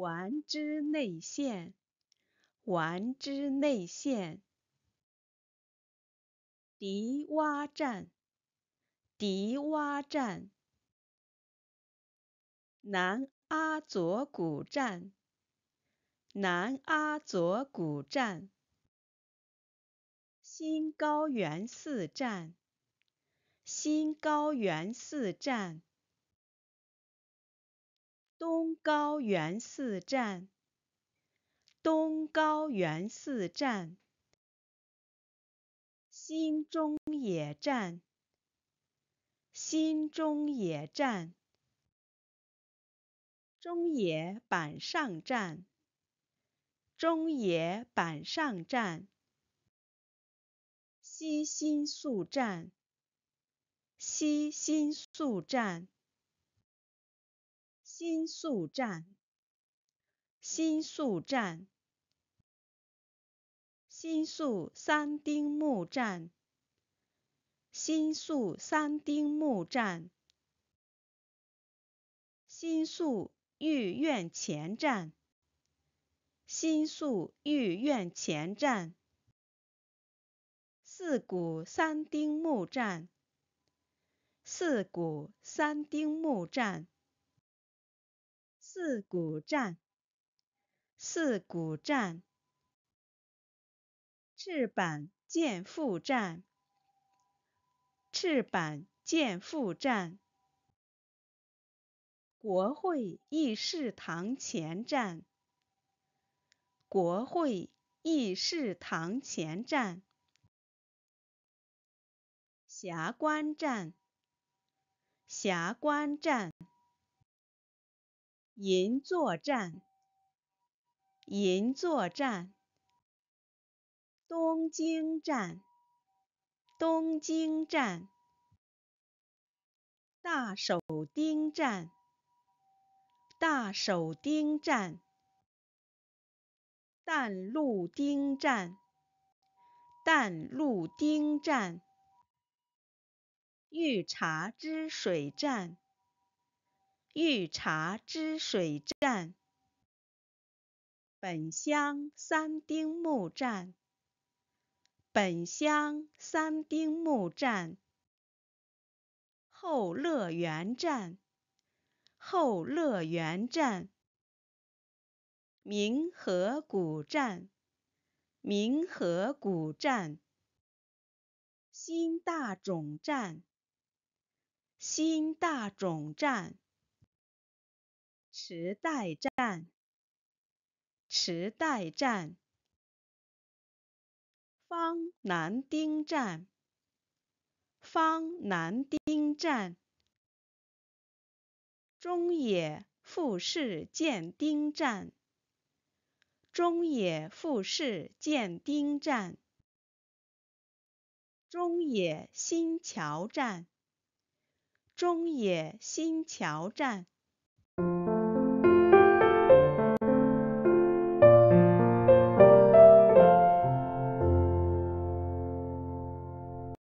丸之内线，丸之内线，迪洼站，迪洼站，南阿佐谷站，南阿佐谷站，新高原寺站，新高原寺站。东高原四站，东高原四站，新中野站，新中野站，中野板上站，中野板上站，西新宿站，西新宿站新宿站，新宿站，新宿三丁目站，新宿三丁目站，新宿御苑前站，新宿御苑前站，四谷三丁目站，四谷三丁目站。四股站，四股站，赤坂见付站，赤坂见付站，国会议事堂前站，国会议事堂前站，霞关站，霞关站。银座站，银座站，东京站，东京站，大手町站，大手町站，淡路町站，淡路町站，御茶之水站。御茶之水站，本乡三丁木站，本乡三丁木站，后乐园站，后乐园站，明河谷站，明河谷站，新大冢站，新大冢站。池袋站，池袋站，方南丁站，方南丁站，中野富士见丁站，中野富士见丁站，中野新桥站，中野新桥站。